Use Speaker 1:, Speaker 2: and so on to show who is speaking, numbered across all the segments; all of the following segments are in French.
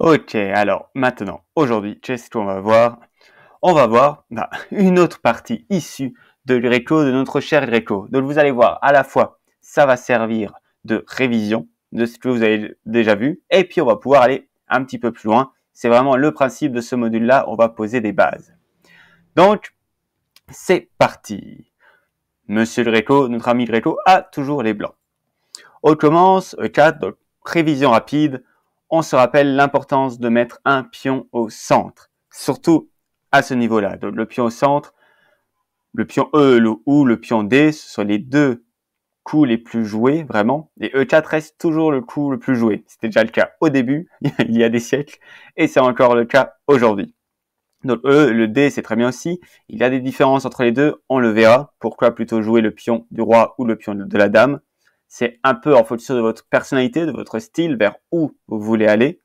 Speaker 1: Ok, alors maintenant, aujourd'hui, qu'est-ce qu'on va voir On va voir bah, une autre partie issue de Greco, de notre cher Greco. Donc vous allez voir, à la fois, ça va servir de révision de ce que vous avez déjà vu, et puis on va pouvoir aller un petit peu plus loin. C'est vraiment le principe de ce module-là, on va poser des bases. Donc, c'est parti. Monsieur Greco, notre ami Greco, a toujours les blancs. On commence, 4, donc révision rapide, on se rappelle l'importance de mettre un pion au centre, surtout à ce niveau-là. Donc Le pion au centre, le pion E le, ou le pion D, ce sont les deux coups les plus joués, vraiment. Et E4 reste toujours le coup le plus joué. C'était déjà le cas au début, il y a des siècles, et c'est encore le cas aujourd'hui. Donc E, le D, c'est très bien aussi. Il y a des différences entre les deux, on le verra. Pourquoi plutôt jouer le pion du roi ou le pion de la dame c'est un peu en fonction de votre personnalité, de votre style, vers où vous voulez aller.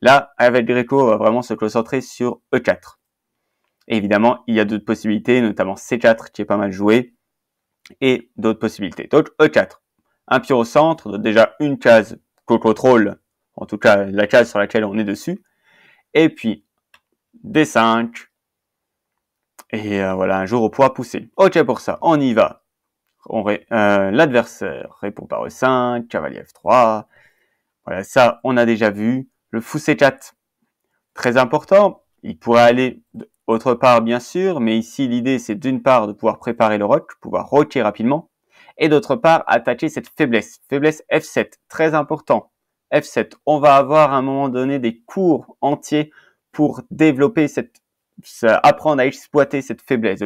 Speaker 1: Là, avec Greco, on va vraiment se concentrer sur E4. évidemment, il y a d'autres possibilités, notamment C4 qui est pas mal joué, et d'autres possibilités. Donc E4, un pion au centre, déjà une case qu'on contrôle, en tout cas la case sur laquelle on est dessus, et puis D5, et euh, voilà, un jour au poids poussé. Ok pour ça, on y va. Euh, l'adversaire répond par E5, cavalier F3. Voilà, ça, on a déjà vu. Le fou C4, très important. Il pourrait aller autre part, bien sûr, mais ici, l'idée, c'est d'une part de pouvoir préparer le roc, pouvoir roquer rapidement, et d'autre part, attaquer cette faiblesse. Faiblesse F7, très important. F7, on va avoir à un moment donné des cours entiers pour développer cette, apprendre à exploiter cette faiblesse.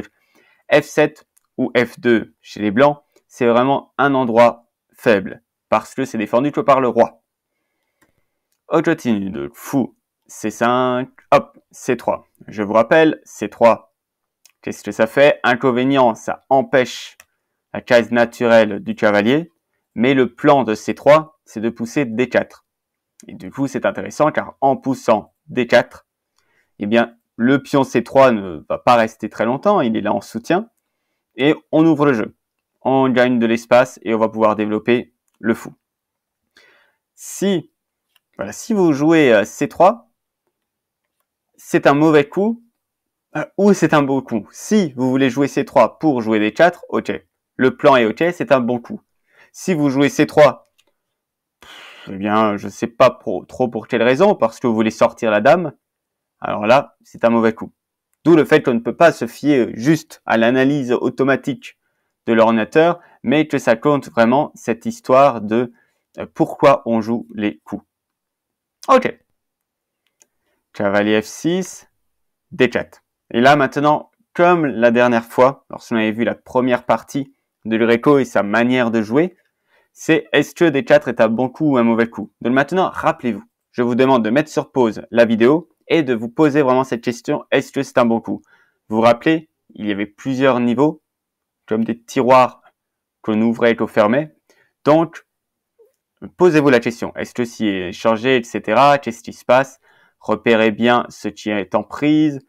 Speaker 1: F7, ou F2 chez les blancs, c'est vraiment un endroit faible, parce que c'est défendu que par le roi. On continue de fou, C5, hop, C3. Je vous rappelle, C3, qu'est-ce que ça fait Inconvénient, ça empêche la case naturelle du cavalier, mais le plan de C3, c'est de pousser D4. Et du coup, c'est intéressant car en poussant D4, eh bien, le pion C3 ne va pas rester très longtemps, il est là en soutien et on ouvre le jeu. On gagne de l'espace et on va pouvoir développer le fou. Si, voilà, si vous jouez euh, C3, c'est un mauvais coup euh, ou c'est un bon coup. Si vous voulez jouer C3 pour jouer D4, ok. Le plan est ok, c'est un bon coup. Si vous jouez C3, eh bien, je ne sais pas trop pour quelle raison, parce que vous voulez sortir la dame, alors là, c'est un mauvais coup. D'où le fait qu'on ne peut pas se fier juste à l'analyse automatique de l'ordinateur, mais que ça compte vraiment cette histoire de euh, pourquoi on joue les coups. Ok. Cavalier F6, D4. Et là maintenant, comme la dernière fois, lorsqu'on avait vu la première partie de l'Ureco et sa manière de jouer, c'est est-ce que D4 est un bon coup ou un mauvais coup Donc maintenant, rappelez-vous, je vous demande de mettre sur pause la vidéo et de vous poser vraiment cette question, est-ce que c'est un bon coup Vous vous rappelez, il y avait plusieurs niveaux, comme des tiroirs qu'on ouvrait et qu'on fermait. Donc, posez-vous la question, est-ce que s'il est changé, etc., qu'est-ce qui se passe Repérez bien ce qui est en prise,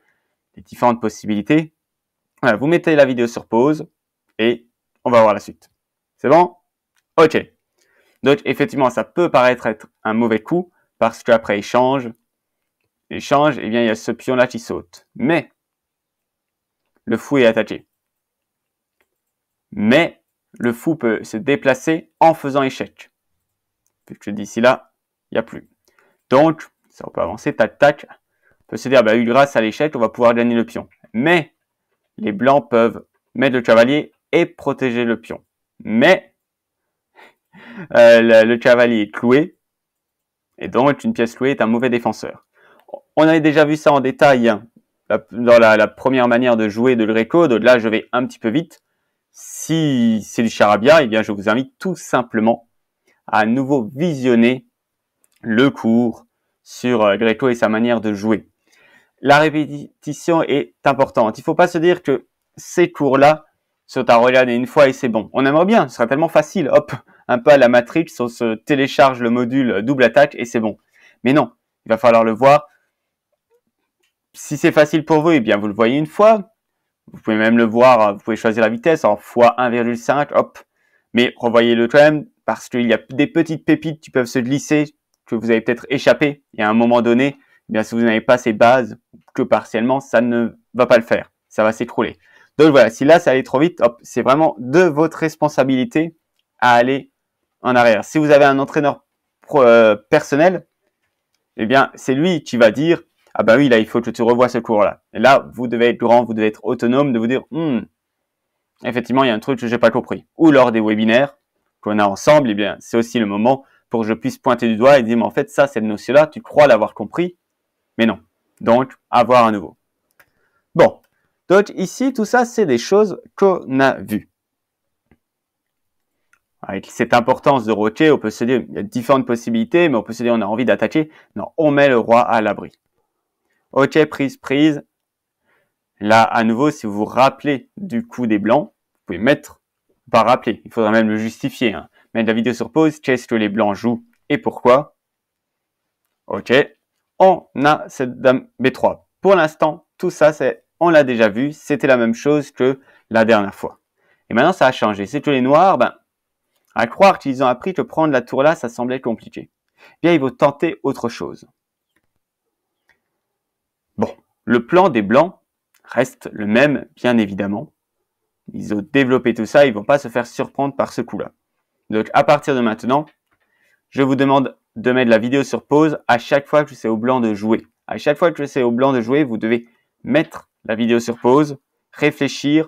Speaker 1: les différentes possibilités. vous mettez la vidéo sur pause et on va voir la suite. C'est bon Ok. Donc effectivement, ça peut paraître être un mauvais coup parce qu'après il change, échange, et eh bien, il y a ce pion-là qui saute. Mais, le fou est attaché. Mais, le fou peut se déplacer en faisant échec. Puisque d'ici là, il n'y a plus. Donc, ça, on peut avancer, tac, tac. On peut se dire, bah, grâce à l'échec, on va pouvoir gagner le pion. Mais, les blancs peuvent mettre le cavalier et protéger le pion. Mais, euh, le, le cavalier est cloué, et donc, une pièce clouée est un mauvais défenseur. On avait déjà vu ça en détail hein. dans la, première manière de jouer de Greco. là, je vais un petit peu vite. Si c'est du charabia, eh bien, je vous invite tout simplement à, nouveau visionner le cours sur euh, Greco et sa manière de jouer. La répétition est importante. Il ne faut pas se dire que ces cours-là sont à regarder une fois et c'est bon. On aimerait bien, ce sera tellement facile. Hop, un pas à la Matrix, on se télécharge le module double attaque et c'est bon. Mais non, il va falloir le voir si c'est facile pour vous, eh bien vous le voyez une fois. Vous pouvez même le voir, vous pouvez choisir la vitesse en x1,5, hop. Mais revoyez-le quand même, parce qu'il y a des petites pépites qui peuvent se glisser, que vous avez peut-être échappé. Et à un moment donné, eh bien si vous n'avez pas ces bases, que partiellement, ça ne va pas le faire. Ça va s'écrouler. Donc voilà, si là ça allait trop vite, hop, c'est vraiment de votre responsabilité à aller en arrière. Si vous avez un entraîneur euh, personnel, eh bien c'est lui qui va dire ah bah oui, là, il faut que tu revois ce cours-là. Et là, vous devez être grand, vous devez être autonome, de vous dire, hum, effectivement, il y a un truc que j'ai pas compris. Ou lors des webinaires qu'on a ensemble, eh bien, c'est aussi le moment pour que je puisse pointer du doigt et dire, mais en fait, ça, cette notion-là, tu crois l'avoir compris, mais non. Donc, avoir à nouveau. Bon. Donc, ici, tout ça, c'est des choses qu'on a vues. Avec cette importance de rocher, on peut se dire, il y a différentes possibilités, mais on peut se dire, on a envie d'attaquer. Non, on met le roi à l'abri. Ok, prise, prise. Là, à nouveau, si vous vous rappelez du coup des blancs, vous pouvez mettre, pas rappeler, il faudra même le justifier. Hein. Mettre la vidéo sur pause, qu'est-ce que les blancs jouent et pourquoi. Ok, on a cette dame B3. Pour l'instant, tout ça, c'est, on l'a déjà vu, c'était la même chose que la dernière fois. Et maintenant, ça a changé. C'est que les noirs, ben, à croire qu'ils ont appris que prendre la tour là, ça semblait compliqué. Bien, il vont tenter autre chose. Le plan des Blancs reste le même, bien évidemment. Ils ont développé tout ça, ils vont pas se faire surprendre par ce coup-là. Donc à partir de maintenant, je vous demande de mettre la vidéo sur pause à chaque fois que c'est au blanc de jouer. À chaque fois que c'est au blanc de jouer, vous devez mettre la vidéo sur pause, réfléchir,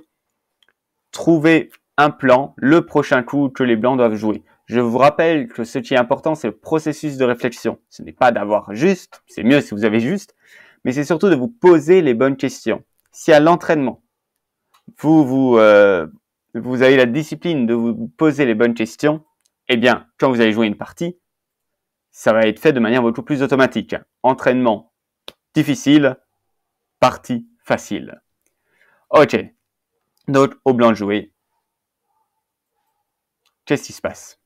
Speaker 1: trouver un plan, le prochain coup que les blancs doivent jouer. Je vous rappelle que ce qui est important, c'est le processus de réflexion. Ce n'est pas d'avoir juste, c'est mieux si vous avez juste, mais c'est surtout de vous poser les bonnes questions. Si à l'entraînement, euh, vous, avez la discipline de vous poser les bonnes questions, eh bien, quand vous allez jouer une partie, ça va être fait de manière beaucoup plus automatique. Entraînement difficile, partie facile. Ok, donc au blanc joué, qu'est-ce qui se passe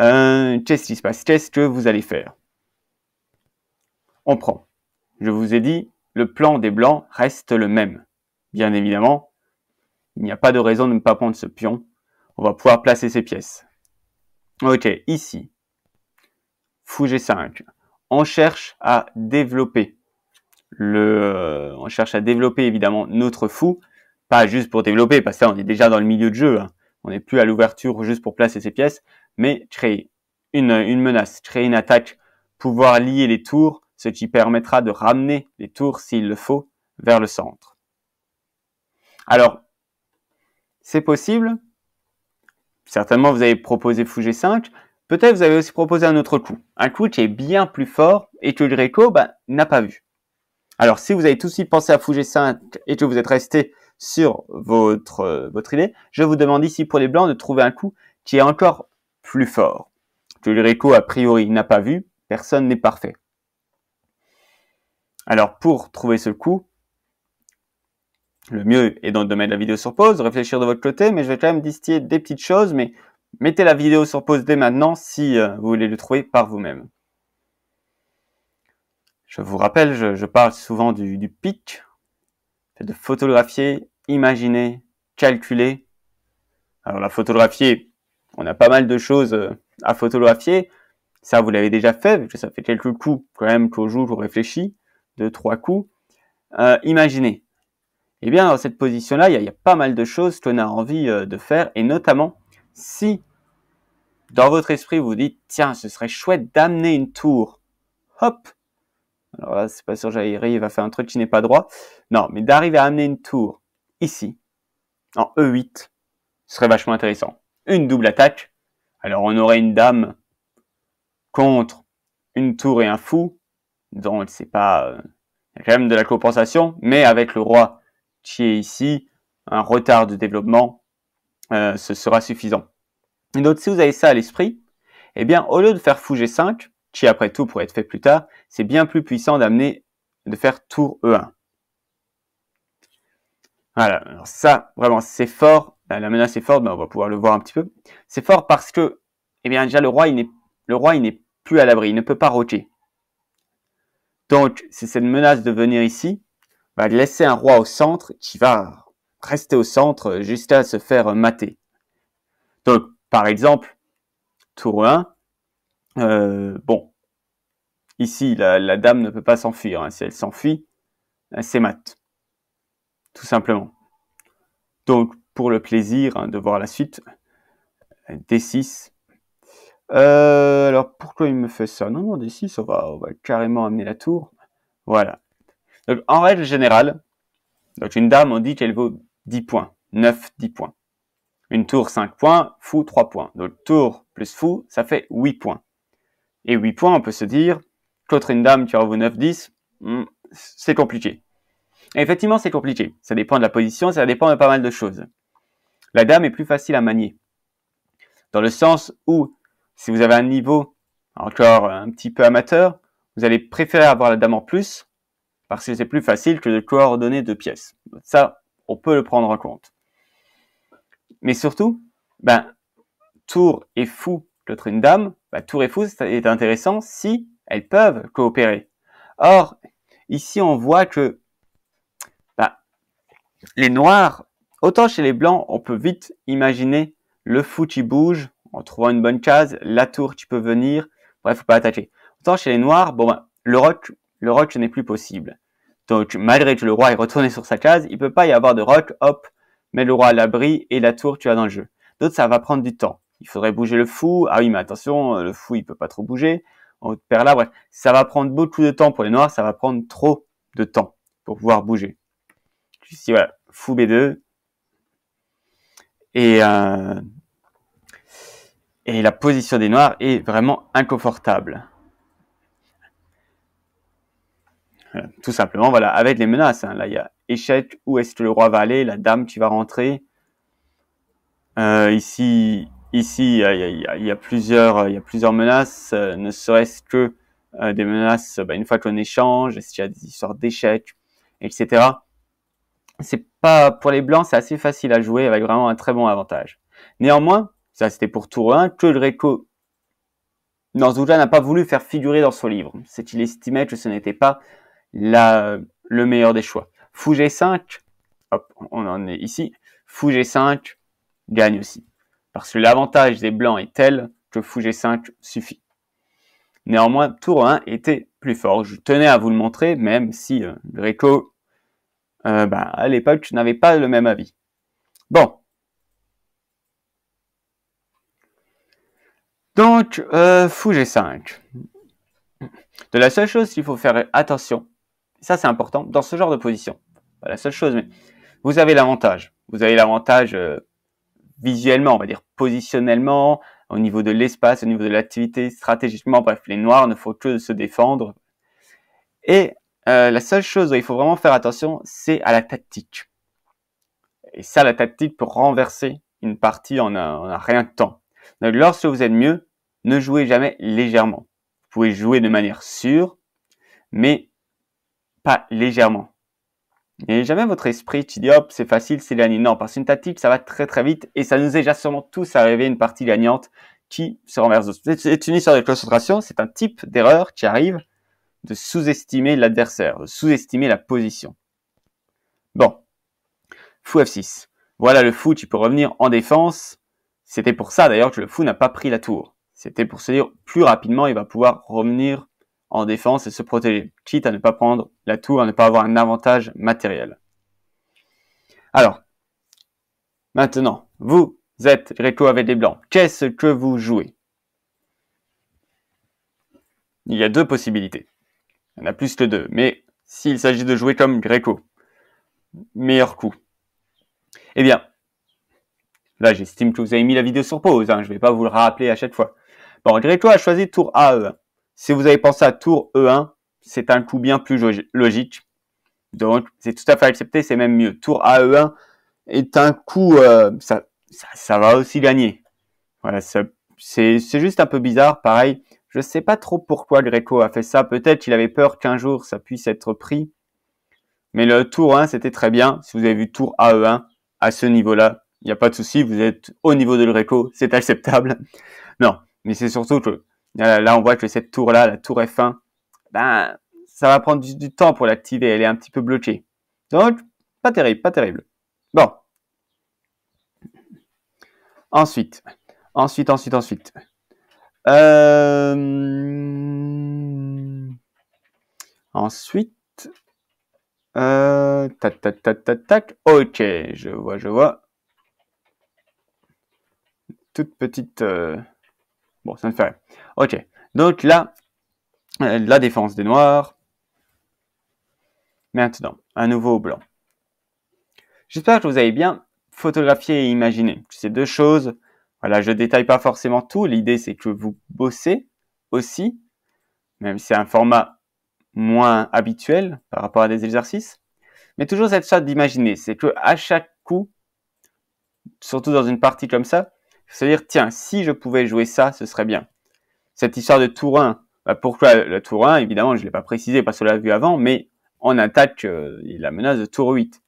Speaker 1: euh, Qu'est-ce qui se passe Qu'est-ce que vous allez faire On prend je vous ai dit, le plan des blancs reste le même. Bien évidemment, il n'y a pas de raison de ne pas prendre ce pion. On va pouvoir placer ses pièces. Ok, ici, fou G5. On cherche à développer le, euh, on cherche à développer évidemment notre fou, pas juste pour développer, parce que on est déjà dans le milieu de jeu. Hein. On n'est plus à l'ouverture juste pour placer ses pièces, mais créer une menace, créer une attaque, pouvoir lier les tours, ce qui permettra de ramener les tours, s'il le faut, vers le centre. Alors, c'est possible. Certainement, vous avez proposé fou G5. Peut-être vous avez aussi proposé un autre coup. Un coup qui est bien plus fort et que Greco bah, n'a pas vu. Alors, si vous avez tout de suite pensé à fou G5 et que vous êtes resté sur votre, euh, votre idée, je vous demande ici pour les blancs de trouver un coup qui est encore plus fort. Que Greco, a priori, n'a pas vu. Personne n'est parfait. Alors pour trouver ce coup, le mieux est dans le domaine de la vidéo sur pause, réfléchir de votre côté, mais je vais quand même distiller des petites choses, mais mettez la vidéo sur pause dès maintenant si euh, vous voulez le trouver par vous-même. Je vous rappelle, je, parle souvent du, PIC, de photographier, imaginer, calculer. Alors la photographier, on a pas mal de choses euh, à photographier. Ça, vous l'avez déjà fait, ça fait quelques coups quand même qu'au jour, qu'on réfléchit de trois coups. Euh, imaginez. Eh bien, dans cette position-là, il y, a, pas mal de choses qu'on a envie euh, de faire, et notamment si dans votre esprit vous dites tiens, ce serait chouette d'amener une tour. Hop. Alors là, c'est pas sûr j'arrive, il va faire un truc qui n'est pas droit. Non, mais d'arriver à amener une tour ici, en E8, ce serait vachement intéressant. Une double attaque. Alors on aurait une dame contre une tour et un fou. Donc, c'est pas. Euh, y a quand même de la compensation, mais avec le roi qui est ici, un retard de développement, euh, ce sera suffisant. Et donc, si vous avez ça à l'esprit, eh bien, au lieu de faire fouger G5, qui après tout pourrait être fait plus tard, c'est bien plus puissant d'amener, de faire tour E1. Voilà, ça, vraiment, c'est fort. La menace est forte, mais on va pouvoir le voir un petit peu. C'est fort parce que, eh bien, déjà, le roi, il n'est, le roi, il n'est plus à l'abri, il ne peut pas roquer. Donc, c'est cette menace de venir ici, va laisser un roi au centre qui va rester au centre jusqu'à se faire mater. Donc, par exemple, tour 1, euh, bon, ici, la, dame ne peut pas s'enfuir. Hein. Si elle s'enfuit, elle mat tout simplement. Donc, pour le plaisir hein, de voir la suite, D6, euh, alors pourquoi il me fait ça Non, non, des 6, on va, on va carrément amener la tour. Voilà. Donc en règle générale, donc une dame, on dit qu'elle vaut 10 points. 9, 10 points. Une tour, 5 points. Fou, 3 points. Donc tour plus fou, ça fait 8 points. Et 8 points, on peut se dire qu'autre une dame qui en vaut 9, 10, hmm, c'est compliqué. Et effectivement, c'est compliqué. Ça dépend de la position, ça dépend de pas mal de choses. La dame est plus facile à manier. Dans le sens où si vous avez un niveau encore un petit peu amateur, vous allez préférer avoir la dame en plus parce que c'est plus facile que de coordonner deux pièces. Ça, on peut le prendre en compte. Mais surtout, ben, tour et fou contre une dame, ben, tour et fou c'est intéressant si elles peuvent coopérer. Or, ici, on voit que ben, les noirs, autant chez les blancs, on peut vite imaginer le fou qui bouge, en trouvant une bonne case, la tour, tu peux venir. Bref, faut pas attaquer. Autant chez les noirs, bon, ben, le rock, le rock, ce n'est plus possible. Donc, malgré que le roi est retourné sur sa case, il peut pas y avoir de rock, hop, mais le roi à l'abri et la tour, tu as dans le jeu. D'autres, ça va prendre du temps. Il faudrait bouger le fou. Ah oui, mais attention, le fou, il peut pas trop bouger. On oh, perd là, bref. Ça va prendre beaucoup de temps pour les noirs, ça va prendre trop de temps pour pouvoir bouger. Ici, voilà, fou B2. Et, euh, et la position des noirs est vraiment inconfortable. tout simplement, voilà, avec les menaces. Hein. là, il y a échec, où est-ce que le roi va aller, la dame, qui va rentrer. Euh, ici, ici, il y, a, plusieurs, y plusieurs menaces, euh, ne serait-ce que euh, des menaces, bah, une fois qu'on échange, est y a des histoires d'échecs, etc. C'est pas, pour les blancs, c'est assez facile à jouer avec vraiment un très bon avantage. Néanmoins, ça, c'était pour Tour 1 que Greco Norzuja n'a pas voulu faire figurer dans son livre. C'est qu'il estimait que ce n'était pas la, le meilleur des choix. Fougé 5 hop, on en est ici. Fougé 5 gagne aussi. Parce que l'avantage des blancs est tel que Fougé 5 suffit. Néanmoins, tour 1 était plus fort. Je tenais à vous le montrer, même si euh, Gréco euh, bah, à l'époque, n'avait pas le même avis. Bon, Donc, euh, fou G5. De la seule chose qu'il faut faire attention, ça c'est important, dans ce genre de position, la seule chose, mais vous avez l'avantage. Vous avez l'avantage euh, visuellement, on va dire positionnellement, au niveau de l'espace, au niveau de l'activité, stratégiquement, bref, les noirs ne font que se défendre. Et euh, la seule chose où il faut vraiment faire attention, c'est à la tactique. Et ça, la tactique pour renverser une partie en rien de temps. Donc lorsque vous êtes mieux, ne jouez jamais légèrement. Vous pouvez jouer de manière sûre, mais pas légèrement. Et jamais votre esprit qui dit hop, c'est facile, c'est gagné. Non, parce qu'une tactique, ça va très très vite et ça nous est déjà sûrement tous arrivé une partie gagnante qui se renverse. C'est une histoire de concentration, c'est un type d'erreur qui arrive de sous-estimer l'adversaire, de sous-estimer la position. Bon, fou F6. Voilà le fou tu peux revenir en défense. C'était pour ça d'ailleurs que le fou n'a pas pris la tour. C'était pour se dire plus rapidement, il va pouvoir revenir en défense et se protéger, quitte à ne pas prendre la tour, à ne pas avoir un avantage matériel. Alors, maintenant, vous êtes Greco avec des blancs. Qu'est-ce que vous jouez Il y a deux possibilités. Il y en a plus que deux, mais s'il s'agit de jouer comme Greco, meilleur coup. Eh bien, là j'estime que vous avez mis la vidéo sur pause, hein. je ne vais pas vous le rappeler à chaque fois. Bon, Greco a choisi tour AE1. Si vous avez pensé à tour E1, c'est un coup bien plus logique. Donc, c'est tout à fait accepté, c'est même mieux. Tour AE1 est un coup, euh, ça, ça, va aussi gagner. Voilà, c'est juste un peu bizarre, pareil. Je ne sais pas trop pourquoi Greco a fait ça. Peut-être qu'il avait peur qu'un jour ça puisse être pris. Mais le tour 1, c'était très bien. Si vous avez vu tour AE1, à ce niveau-là, il n'y a pas de souci. Vous êtes au niveau de Greco, c'est acceptable. Non, mais c'est surtout que là, on voit que cette tour-là, la tour F1, ben, ça va prendre du, temps pour l'activer. Elle est un petit peu bloquée. Donc, pas terrible, pas terrible. Bon. Ensuite, ensuite, ensuite, ensuite. Euh... Ensuite. Euh... Tac, tac, tac, tac, tac. Ok, je vois, je vois. Toute petite. Euh, Bon, ça me fait Ok. Donc là, euh, la défense des noirs. Maintenant, un nouveau blanc. J'espère que vous avez bien photographié et imaginé ces deux choses. Voilà, je détaille pas forcément tout. L'idée, c'est que vous bossez aussi, même si c'est un format moins habituel par rapport à des exercices. Mais toujours cette chose d'imaginer, c'est que à chaque coup, surtout dans une partie comme ça, à dire, tiens, si je pouvais jouer ça, ce serait bien. Cette histoire de tour 1, bah, pourquoi le tour 1 Évidemment, je ne l'ai pas précisé parce qu'on l'a vu avant, mais on attaque euh, la menace de tour 8.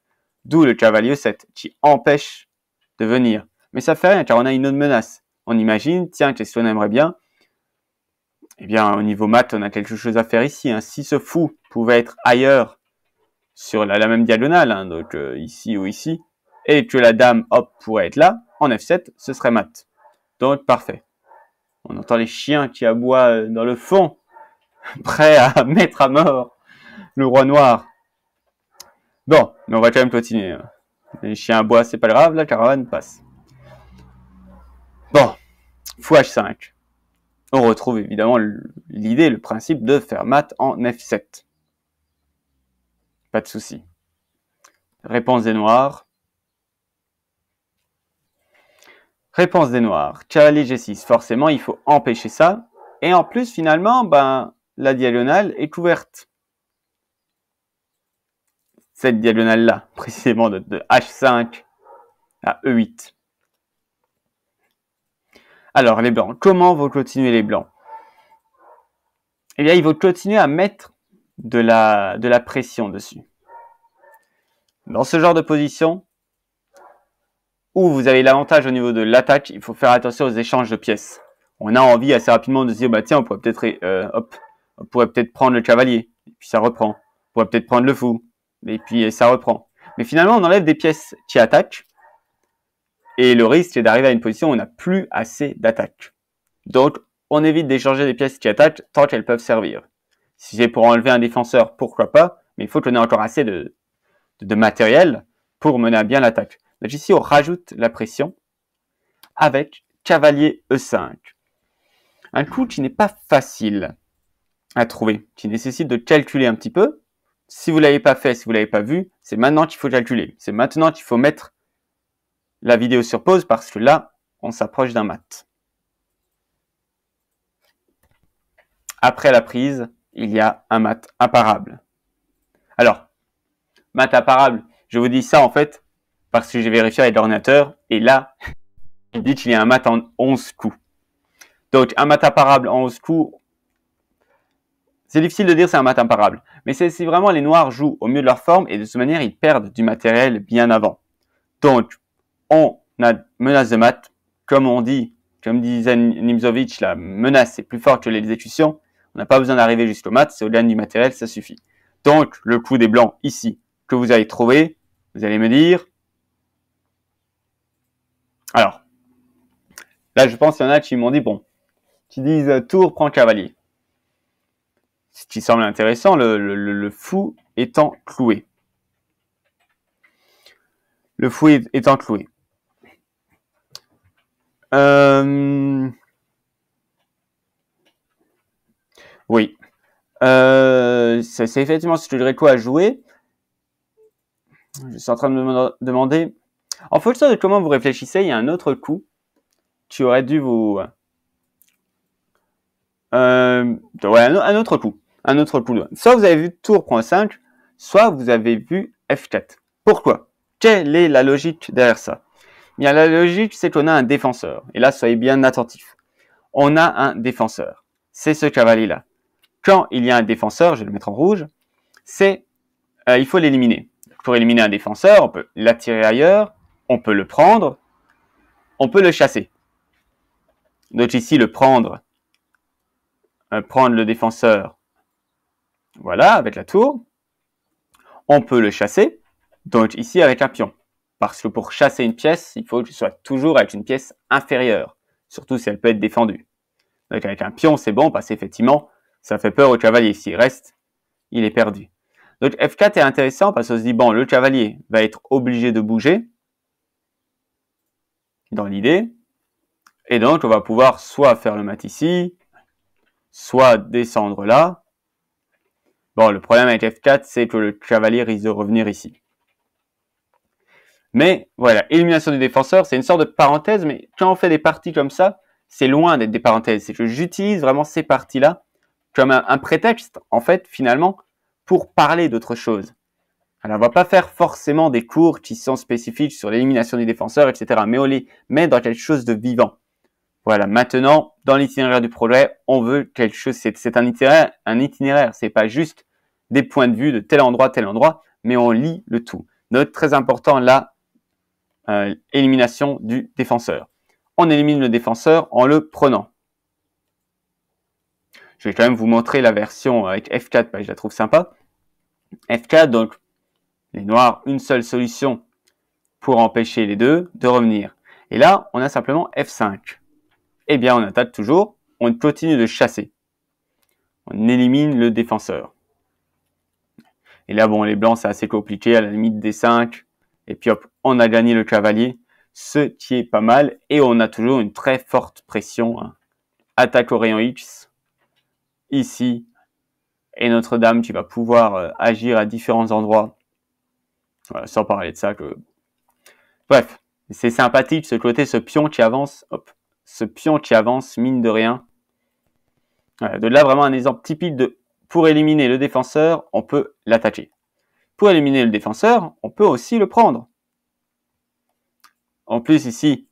Speaker 1: D'où le cavalier 7, qui empêche de venir. Mais ça fait rien, car on a une autre menace. On imagine, tiens, qu'est-ce qu'on aimerait bien Eh bien, au niveau mat, on a quelque chose à faire ici. Hein. Si ce fou pouvait être ailleurs, sur la, même diagonale, hein, donc euh, ici ou ici, et que la dame, hop, pourrait être là, en F7, ce serait mat. Donc parfait. On entend les chiens qui aboient euh, dans le fond, prêts à mettre à mort le roi noir. Bon, mais on va quand même continuer. Hein. Les chiens aboient, c'est pas grave, la caravane passe. Bon, fou H5. On retrouve évidemment l'idée, le principe de faire mat en F7. Pas de souci. Réponse des noirs. Réponse des Noirs. Cavalier G6. Forcément, il faut empêcher ça. Et en plus, finalement, ben, la diagonale est couverte. Cette diagonale-là, précisément de, H5 à E8. Alors, les Blancs. Comment vont continuer les Blancs Eh bien, ils vont continuer à mettre de la, de la pression dessus. Dans ce genre de position, où vous avez l'avantage au niveau de l'attaque, il faut faire attention aux échanges de pièces. On a envie assez rapidement de se dire, bah tiens, on pourrait peut-être, euh, hop, on pourrait peut-être prendre le cavalier, et puis ça reprend. On pourrait peut-être prendre le fou, et puis euh, ça reprend. Mais finalement, on enlève des pièces qui attaquent, et le risque est d'arriver à une position où on n'a plus assez d'attaque. Donc, on évite d'échanger des pièces qui attaquent tant qu'elles peuvent servir. Si c'est pour enlever un défenseur, pourquoi pas, mais il faut qu'on ait encore assez de, de matériel pour mener à bien l'attaque. Donc ici, on rajoute la pression avec cavalier E5. Un coup qui n'est pas facile à trouver, qui nécessite de calculer un petit peu. Si vous ne l'avez pas fait, si vous ne l'avez pas vu, c'est maintenant qu'il faut calculer. C'est maintenant qu'il faut mettre la vidéo sur pause parce que là, on s'approche d'un mat. Après la prise, il y a un mat imparable. Alors, mat imparable, je vous dis ça en fait parce que j'ai vérifié avec l'ordinateur, et là, il dit qu'il y a un mat en 11 coups. Donc, un mat imparable en 11 coups, c'est difficile de dire c'est un mat imparable, mais c'est si vraiment les noirs jouent au mieux de leur forme, et de cette manière, ils perdent du matériel bien avant. Donc, on a menace de mat, comme on dit, comme disait Nimzovic, la menace est plus forte que l'exécution, on n'a pas besoin d'arriver jusqu'au mat, c'est au-delà du matériel, ça suffit. Donc, le coup des blancs ici, que vous avez trouvé, vous allez me dire, alors, là, je pense qu'il y en a qui m'ont dit, bon, qui disent euh, tour, prend cavalier. Ce qui semble intéressant, le, fou étant cloué. Le fou étant cloué. Euh, oui. Euh, c'est effectivement ce que dirais quoi à jouer. Je suis en train de me demander en fonction de comment vous réfléchissez, il y a un autre coup. Tu aurais dû vous... Euh, un autre coup. Un autre coup. Soit vous avez vu tour soit vous avez vu F4. Pourquoi Quelle est la logique derrière ça eh la logique, c'est qu'on a un défenseur. Et là, soyez bien attentifs. On a un défenseur. C'est ce cavalier-là. Quand il y a un défenseur, je vais le mettre en rouge, c'est euh, il faut l'éliminer. Pour éliminer un défenseur, on peut l'attirer ailleurs, on peut le prendre, on peut le chasser. Donc ici, le prendre, euh, prendre le défenseur, voilà, avec la tour. On peut le chasser, donc ici avec un pion. Parce que pour chasser une pièce, il faut que ce soit toujours avec une pièce inférieure, surtout si elle peut être défendue. Donc avec un pion, c'est bon, parce qu'effectivement, ça fait peur au cavalier. S'il reste, il est perdu. Donc F4 est intéressant parce qu'on se dit, bon, le cavalier va être obligé de bouger, dans l'idée. Et donc, on va pouvoir soit faire le mat ici, soit descendre là. Bon, le problème avec F4, c'est que le cavalier risque de revenir ici. Mais voilà, élimination du défenseur, c'est une sorte de parenthèse, mais quand on fait des parties comme ça, c'est loin d'être des parenthèses. C'est que j'utilise vraiment ces parties-là comme un, un, prétexte, en fait, finalement, pour parler d'autre chose. Alors, on va pas faire forcément des cours qui sont spécifiques sur l'élimination des défenseurs, etc. Mais on les met dans quelque chose de vivant. Voilà. Maintenant, dans l'itinéraire du projet, on veut quelque chose. C'est un itinéraire. Un itinéraire. C'est pas juste des points de vue de tel endroit, tel endroit, mais on lit le tout. Donc, très important là, euh, élimination du défenseur. On élimine le défenseur en le prenant. Je vais quand même vous montrer la version avec F4 parce que je la trouve sympa. F4, donc les noirs, une seule solution pour empêcher les deux de revenir. Et là, on a simplement F5. Eh bien, on attaque toujours, on continue de chasser. On élimine le défenseur. Et là, bon, les blancs, c'est assez compliqué, à la limite des 5. Et puis hop, on a gagné le cavalier, ce qui est pas mal. Et on a toujours une très forte pression. Hein. Attaque au rayon X, ici, et Notre-Dame tu vas pouvoir euh, agir à différents endroits sans parler de ça que. Bref, c'est sympathique ce côté, ce pion qui avance, hop, ce pion qui avance, mine de rien. de là, vraiment un exemple typique de pour éliminer le défenseur, on peut l'attaquer. Pour éliminer le défenseur, on peut aussi le prendre. En plus, ici,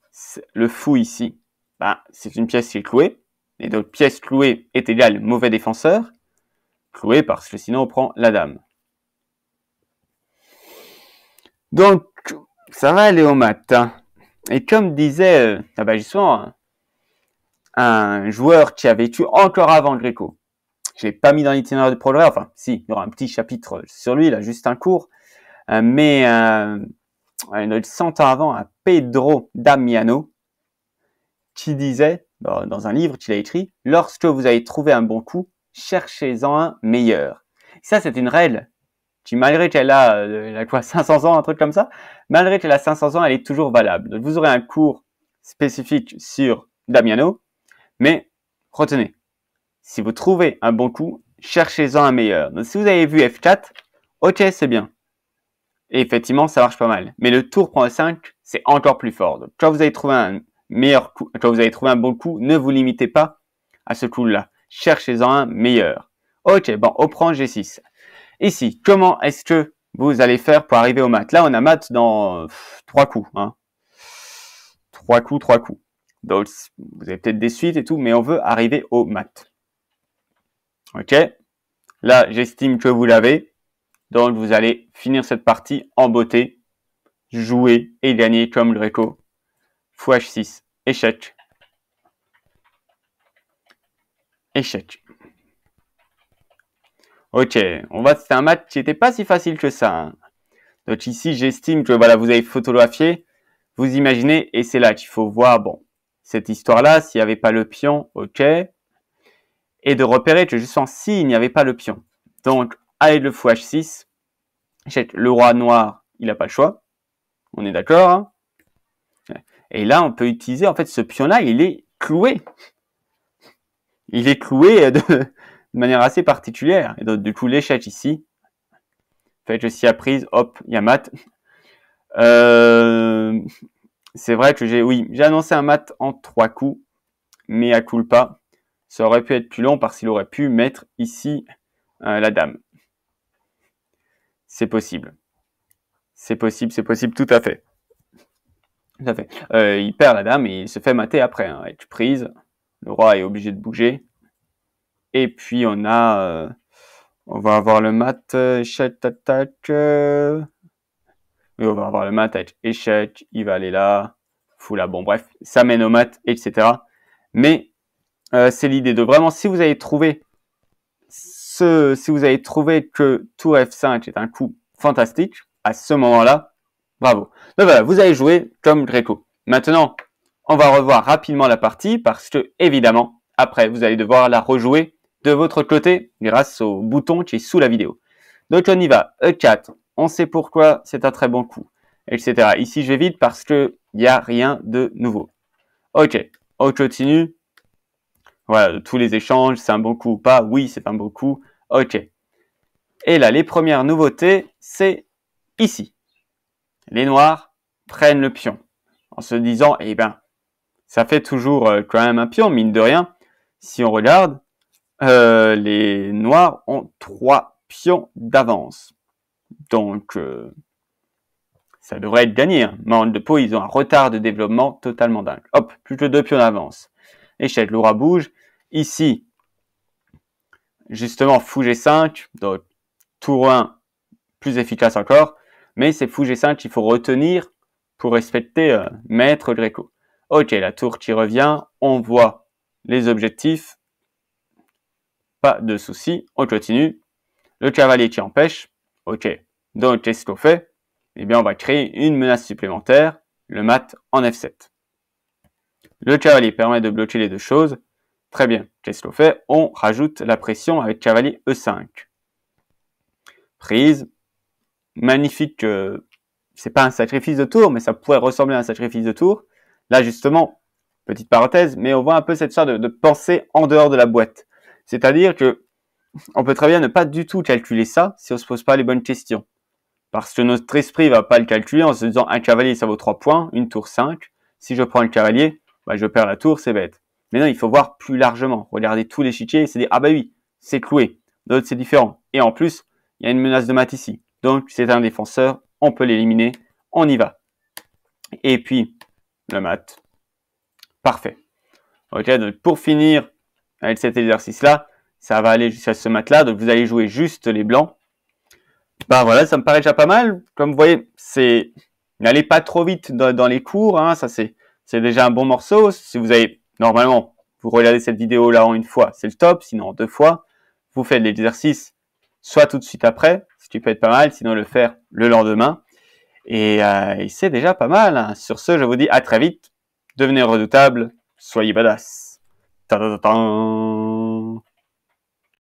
Speaker 1: le fou ici, ben, c'est une pièce qui est clouée. Et donc, pièce clouée est égale mauvais défenseur. Clouée parce que sinon, on prend la dame. Donc, ça va aller au matin. Hein. Et comme disait justement euh, un joueur qui avait tué encore avant Gréco. Je l'ai pas mis dans l'itinéraire de progrès, enfin, si, il y aura un petit chapitre sur lui, là, juste un cours. Euh, mais euh, a ans avant, à Pedro Damiano, qui disait, dans un livre qu'il a écrit, lorsque vous avez trouvé un bon coup, cherchez-en un meilleur. Ça, c'est une règle malgré qu'elle a, euh, quoi, 500 ans, un truc comme ça, malgré qu'elle a 500 ans, elle est toujours valable. vous aurez un cours spécifique sur Damiano, mais retenez, si vous trouvez un bon coup, cherchez-en un meilleur. Donc si vous avez vu F4, ok, c'est bien. effectivement, ça marche pas mal. Mais le tour prend 5, c'est encore plus fort. Donc quand vous avez trouvé un meilleur coup, quand vous avez trouvé un bon coup, ne vous limitez pas à ce coup-là. Cherchez-en un meilleur. Ok, bon, on prend G6. Ici, comment est-ce que vous allez faire pour arriver au mat Là, on a mat dans trois coups. Hein. Trois coups, trois coups. Donc, vous avez peut-être des suites et tout, mais on veut arriver au mat. OK Là, j'estime que vous l'avez. Donc, vous allez finir cette partie en beauté, jouer et gagner comme le Greco. Fou H6, échec. Échec. Ok, on va. C'était un match qui n'était pas si facile que ça. Hein. Donc ici, j'estime que voilà, vous avez photographié, vous imaginez, et c'est là qu'il faut voir. Bon, cette histoire-là, s'il n'y avait pas le pion, ok, et de repérer que je sens si il n'y avait pas le pion. Donc allez le fou h6, le roi noir, il n'a pas le choix. On est d'accord. Hein et là, on peut utiliser en fait ce pion-là, il est cloué. Il est cloué de, de manière assez particulière. Et du coup, l'échec ici. Fait je suis à prise, hop, il y a mat. Euh, c'est vrai que j'ai, oui, j'ai annoncé un mat en trois coups, mais à coup pas. Ça aurait pu être plus long parce qu'il aurait pu mettre ici euh, la dame. C'est possible. C'est possible, c'est possible, tout à fait. Tout à fait. Euh, il perd la dame et il se fait mater après. Hein. Tu prise, le roi est obligé de bouger. Et puis on a, euh, on va avoir le mat euh, échec euh. on va avoir le mat échec, il va aller là, fou là. Bon bref, ça mène au mat, etc. Mais c'est l'idée de vraiment si vous avez trouvé ce, si vous avez trouvé que tour F5 est un coup fantastique à ce moment-là, bravo. Donc voilà, vous avez joué comme Greco. Maintenant, on va revoir rapidement la partie parce que évidemment après vous allez devoir la rejouer de votre côté grâce au bouton qui est sous la vidéo. Donc on y va, E4, on sait pourquoi c'est un très bon coup, etc. Ici j'évite vais parce qu'il n'y a rien de nouveau. Ok, on continue. Voilà, tous les échanges, c'est un bon coup ou pas, oui c'est un bon coup, ok. Et là, les premières nouveautés, c'est ici. Les noirs prennent le pion en se disant, eh ben, ça fait toujours euh, quand même un pion, mine de rien. Si on regarde, euh, les noirs ont trois pions d'avance. Donc, euh, ça devrait être gagné. Hein. Mais en ils ont un retard de développement totalement dingue. Hop, plus que deux pions d'avance. Échelle lourde bouge. Ici, justement, fou g5, donc tour 1, plus efficace encore. Mais c'est fou g5 qu'il faut retenir pour respecter euh, maître gréco. Ok, la tour qui revient, on voit les objectifs, pas de souci, on continue. Le cavalier qui empêche. Ok. Donc, qu'est-ce qu'on fait Eh bien, on va créer une menace supplémentaire, le mat en F7. Le cavalier permet de bloquer les deux choses. Très bien. Qu'est-ce qu'on fait On rajoute la pression avec cavalier E5. Prise. Magnifique. Euh, c'est pas un sacrifice de tour, mais ça pourrait ressembler à un sacrifice de tour. Là, justement, petite parenthèse, mais on voit un peu cette sorte de pensée en dehors de la boîte. C'est-à-dire que on peut très bien ne pas du tout calculer ça si on se pose pas les bonnes questions. Parce que notre esprit va pas le calculer en se disant un cavalier ça vaut 3 points, une tour 5. Si je prends le cavalier, bah, je perds la tour, c'est bête. Mais non, il faut voir plus largement, Regardez tous les chiquiers et se dire ah bah oui, c'est cloué, d'autres c'est différent. Et en plus, il y a une menace de mat ici. Donc c'est un défenseur, on peut l'éliminer, on y va. Et puis, le mat. Parfait. Ok, donc pour finir, avec cet exercice-là, ça va aller jusqu'à ce matelas. là donc vous allez jouer juste les blancs. Ben voilà, ça me paraît déjà pas mal. Comme vous voyez, c'est n'allez pas trop vite dans, les cours, hein, ça c'est c'est déjà un bon morceau. Si vous avez normalement, vous regardez cette vidéo là en une fois, c'est le top. Sinon deux fois, vous faites l'exercice soit tout de suite après, si tu peux être pas mal, sinon le faire le lendemain. Et, euh, c'est déjà pas mal. Hein. Sur ce, je vous dis à très vite. Devenez redoutable, soyez badass. ただ、だ、当。